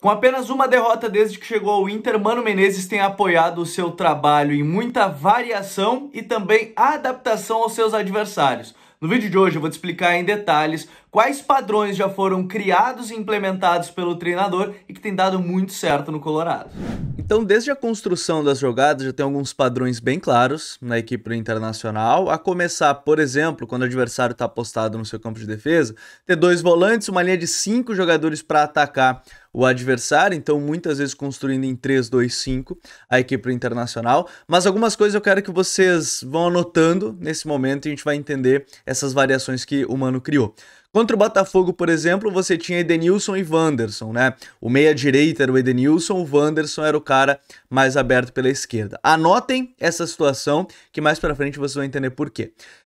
Com apenas uma derrota desde que chegou ao Inter, Mano Menezes tem apoiado o seu trabalho em muita variação e também adaptação aos seus adversários. No vídeo de hoje eu vou te explicar em detalhes quais padrões já foram criados e implementados pelo treinador e que tem dado muito certo no Colorado. Então, desde a construção das jogadas, já tem alguns padrões bem claros na equipe do Internacional. A começar, por exemplo, quando o adversário está apostado no seu campo de defesa, ter dois volantes, uma linha de cinco jogadores para atacar o adversário, então muitas vezes construindo em 3-2-5 a equipe internacional. Mas algumas coisas eu quero que vocês vão anotando nesse momento e a gente vai entender essas variações que o Mano criou. Contra o Botafogo, por exemplo, você tinha Edenilson e Wanderson, né? O meia-direita era o Edenilson, o Wanderson era o cara mais aberto pela esquerda. Anotem essa situação, que mais pra frente vocês vão entender por quê.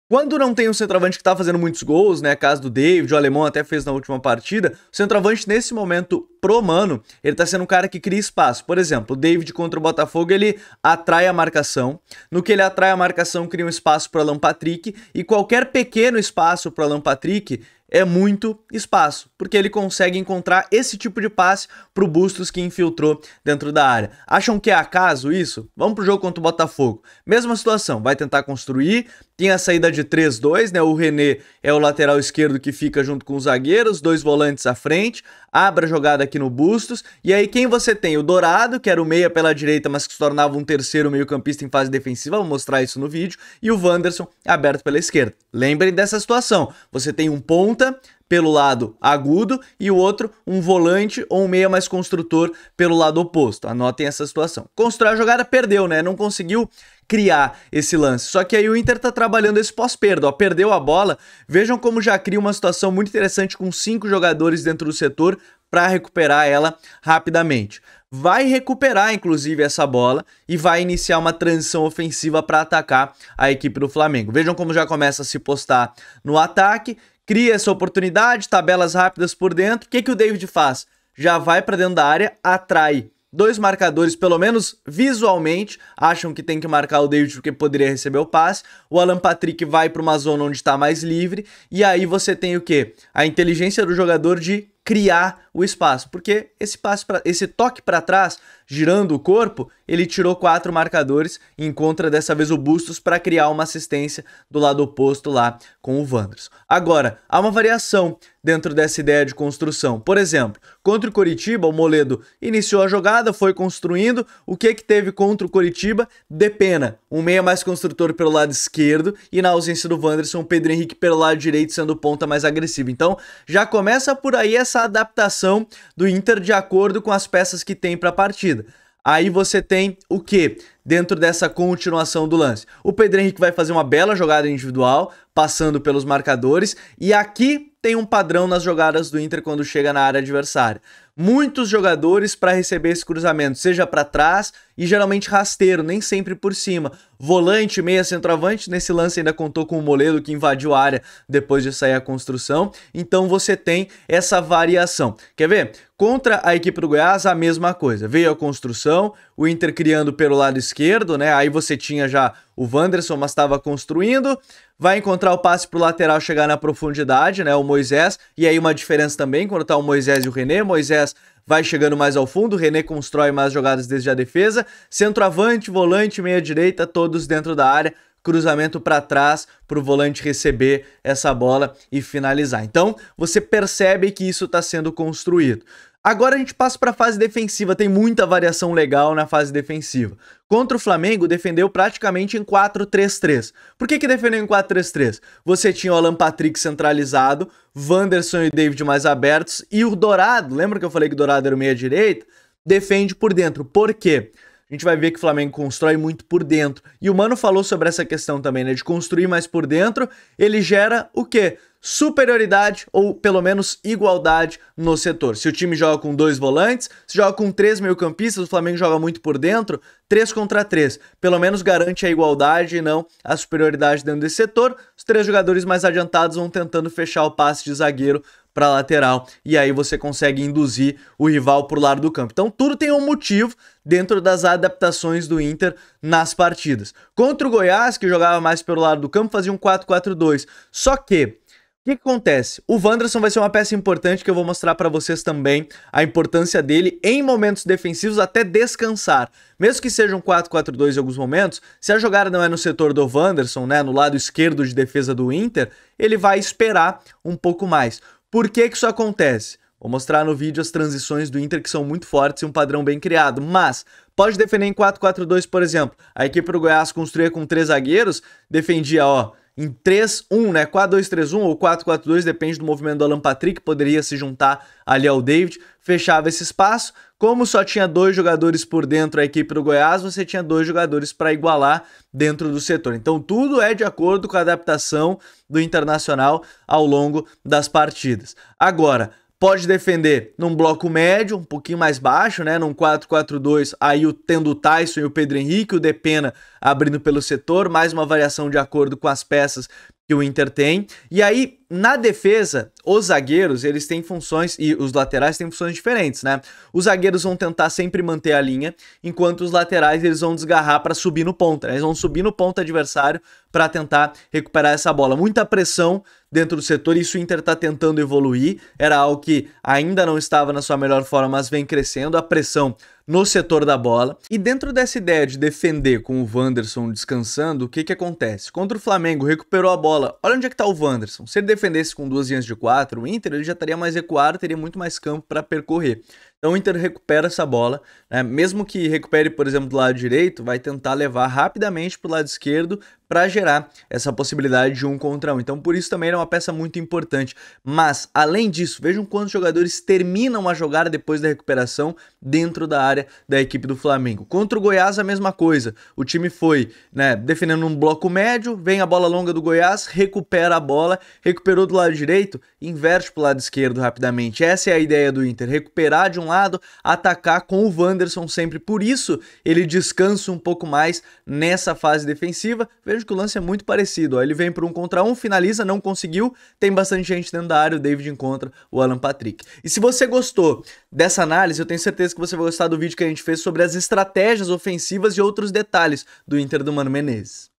Quando não tem um centroavante que está fazendo muitos gols, né? Caso do David, o alemão até fez na última partida. O centroavante, nesse momento, pro mano, ele tá sendo um cara que cria espaço. Por exemplo, o David contra o Botafogo, ele atrai a marcação. No que ele atrai a marcação, cria um espaço pro Alan Patrick. E qualquer pequeno espaço pro Alan Patrick é muito espaço, porque ele consegue encontrar esse tipo de passe para o Bustos que infiltrou dentro da área. Acham que é acaso isso? Vamos pro jogo contra o Botafogo. Mesma situação, vai tentar construir, tem a saída de 3-2, né? O René é o lateral esquerdo que fica junto com os zagueiros, dois volantes à frente, abre a jogada aqui no Bustos, e aí quem você tem? O Dourado, que era o meia pela direita, mas que se tornava um terceiro meio-campista em fase defensiva, vou mostrar isso no vídeo, e o Wanderson aberto pela esquerda. Lembrem dessa situação, você tem um ponto ponta pelo lado agudo e o outro um volante ou um meia mais construtor pelo lado oposto. Anotem essa situação. Constrói a jogada, perdeu, né? Não conseguiu criar esse lance. Só que aí o Inter tá trabalhando esse pós-perda, ó, perdeu a bola. Vejam como já cria uma situação muito interessante com cinco jogadores dentro do setor para recuperar ela rapidamente. Vai recuperar inclusive essa bola e vai iniciar uma transição ofensiva para atacar a equipe do Flamengo. Vejam como já começa a se postar no ataque, cria essa oportunidade, tabelas rápidas por dentro. O que, que o David faz? Já vai para dentro da área, atrai dois marcadores, pelo menos visualmente, acham que tem que marcar o David porque poderia receber o passe. O Alan Patrick vai para uma zona onde está mais livre e aí você tem o que? A inteligência do jogador de criar o espaço, porque esse, passo pra, esse toque para trás, girando o corpo, ele tirou quatro marcadores e encontra dessa vez o Bustos para criar uma assistência do lado oposto lá com o Vanders. Agora, há uma variação dentro dessa ideia de construção. Por exemplo, contra o Coritiba, o Moledo iniciou a jogada, foi construindo. O que que teve contra o Coritiba? Depena, um meia mais construtor pelo lado esquerdo e na ausência do Wanderson, o Pedro Henrique pelo lado direito sendo ponta mais agressivo. Então, já começa por aí essa essa adaptação do Inter de acordo com as peças que tem para a partida. Aí você tem o que dentro dessa continuação do lance? O Pedro Henrique vai fazer uma bela jogada individual, passando pelos marcadores, e aqui tem um padrão nas jogadas do Inter quando chega na área adversária muitos jogadores para receber esse cruzamento, seja para trás e geralmente rasteiro, nem sempre por cima. Volante, meia, centroavante, nesse lance ainda contou com o Moledo que invadiu a área depois de sair a construção. Então você tem essa variação. Quer ver? Contra a equipe do Goiás, a mesma coisa. Veio a construção, o Inter criando pelo lado esquerdo, né? Aí você tinha já o Wanderson, mas estava construindo. Vai encontrar o passe pro lateral chegar na profundidade, né? O Moisés. E aí uma diferença também quando tá o Moisés e o René. Moisés vai chegando mais ao fundo, René constrói mais jogadas desde a defesa. Centroavante, volante, meia-direita, todos dentro da área cruzamento para trás para o volante receber essa bola e finalizar. Então você percebe que isso está sendo construído. Agora a gente passa para a fase defensiva, tem muita variação legal na fase defensiva. Contra o Flamengo, defendeu praticamente em 4-3-3. Por que, que defendeu em 4-3-3? Você tinha o Alan Patrick centralizado, Wanderson e David mais abertos, e o Dourado, lembra que eu falei que o Dourado era o meia-direita? Defende por dentro. Por quê? a gente vai ver que o Flamengo constrói muito por dentro. E o Mano falou sobre essa questão também, né? De construir mais por dentro, ele gera o quê? Superioridade ou pelo menos igualdade no setor. Se o time joga com dois volantes, se joga com três meio-campistas, o Flamengo joga muito por dentro, três contra três. Pelo menos garante a igualdade e não a superioridade dentro desse setor três jogadores mais adiantados vão tentando fechar o passe de zagueiro para lateral e aí você consegue induzir o rival para o lado do campo. Então tudo tem um motivo dentro das adaptações do Inter nas partidas. Contra o Goiás, que jogava mais pelo lado do campo, fazia um 4-4-2. Só que o que, que acontece? O Wanderson vai ser uma peça importante que eu vou mostrar para vocês também a importância dele em momentos defensivos até descansar. Mesmo que seja um 4-4-2 em alguns momentos, se a jogada não é no setor do Wanderson, né, no lado esquerdo de defesa do Inter, ele vai esperar um pouco mais. Por que, que isso acontece? Vou mostrar no vídeo as transições do Inter que são muito fortes e um padrão bem criado, mas pode defender em 4-4-2, por exemplo. A equipe do Goiás construía com três zagueiros, defendia, ó, em 3-1, né? 4-2-3-1 ou 4-4-2, depende do movimento do Alan Patrick, poderia se juntar ali ao David, fechava esse espaço. Como só tinha dois jogadores por dentro a equipe do Goiás, você tinha dois jogadores para igualar dentro do setor. Então tudo é de acordo com a adaptação do Internacional ao longo das partidas. Agora, pode defender num bloco médio, um pouquinho mais baixo, né? Num 4-4-2, aí o tendo o Tyson e o Pedro Henrique, o Depena abrindo pelo setor, mais uma variação de acordo com as peças que o Inter tem. E aí na defesa, os zagueiros, eles têm funções, e os laterais têm funções diferentes, né? Os zagueiros vão tentar sempre manter a linha, enquanto os laterais eles vão desgarrar para subir no ponta. Né? Eles vão subir no ponta adversário para tentar recuperar essa bola. Muita pressão dentro do setor, isso o Inter está tentando evoluir, era algo que ainda não estava na sua melhor forma, mas vem crescendo, a pressão no setor da bola. E dentro dessa ideia de defender com o Wanderson descansando, o que que acontece? Contra o Flamengo, recuperou a bola, olha onde é que está o Wanderson, se ele defendesse com duas linhas de quatro, o Inter ele já estaria mais recuado, teria muito mais campo para percorrer. Então o Inter recupera essa bola, né? mesmo que recupere, por exemplo, do lado direito, vai tentar levar rapidamente para o lado esquerdo para gerar essa possibilidade de um contra um. Então, por isso também era uma peça muito importante. Mas, além disso, vejam quantos jogadores terminam a jogada depois da recuperação dentro da área da equipe do Flamengo. Contra o Goiás, a mesma coisa. O time foi né, defendendo um bloco médio, vem a bola longa do Goiás, recupera a bola, recuperou do lado direito, inverte para o lado esquerdo rapidamente. Essa é a ideia do Inter, recuperar de um um lado, atacar com o Wanderson sempre. Por isso, ele descansa um pouco mais nessa fase defensiva. Vejo que o lance é muito parecido. Ó. Ele vem para um contra um, finaliza, não conseguiu. Tem bastante gente dentro da área. O David encontra o Alan Patrick. E se você gostou dessa análise, eu tenho certeza que você vai gostar do vídeo que a gente fez sobre as estratégias ofensivas e outros detalhes do Inter do Mano Menezes.